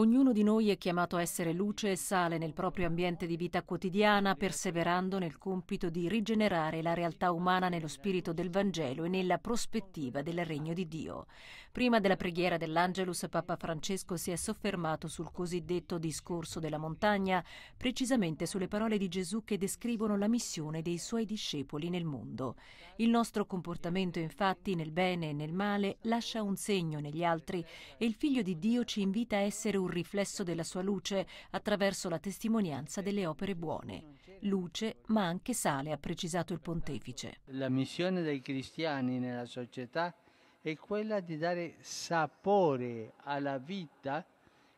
Ognuno di noi è chiamato a essere luce e sale nel proprio ambiente di vita quotidiana, perseverando nel compito di rigenerare la realtà umana nello spirito del Vangelo e nella prospettiva del regno di Dio. Prima della preghiera dell'Angelus, Papa Francesco si è soffermato sul cosiddetto discorso della montagna, precisamente sulle parole di Gesù che descrivono la missione dei suoi discepoli nel mondo. Il nostro comportamento, infatti, nel bene e nel male, lascia un segno negli altri e il Figlio di Dio ci invita a essere un riflesso della sua luce attraverso la testimonianza delle opere buone. Luce, ma anche sale, ha precisato il pontefice. La missione dei cristiani nella società è quella di dare sapore alla vita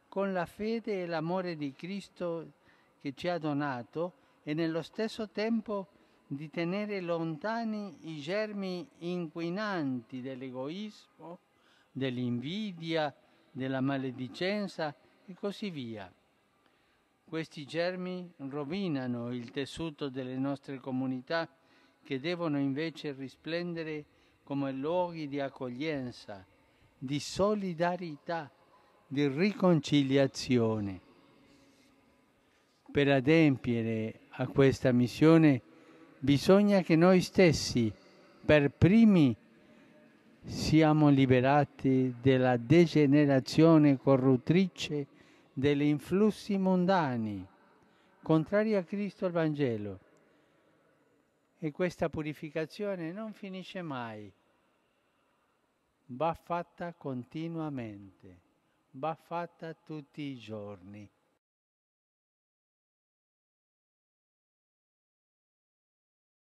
con la fede e l'amore di Cristo che ci ha donato e nello stesso tempo di tenere lontani i germi inquinanti dell'egoismo, dell'invidia, della maledicenza e così via. Questi germi rovinano il tessuto delle nostre comunità che devono invece risplendere come luoghi di accoglienza, di solidarietà, di riconciliazione. Per adempiere a questa missione bisogna che noi stessi, per primi, siamo liberati dalla degenerazione corruttrice degli influssi mondani, contrari a Cristo e al Vangelo. E questa purificazione non finisce mai, va fatta continuamente, va fatta tutti i giorni.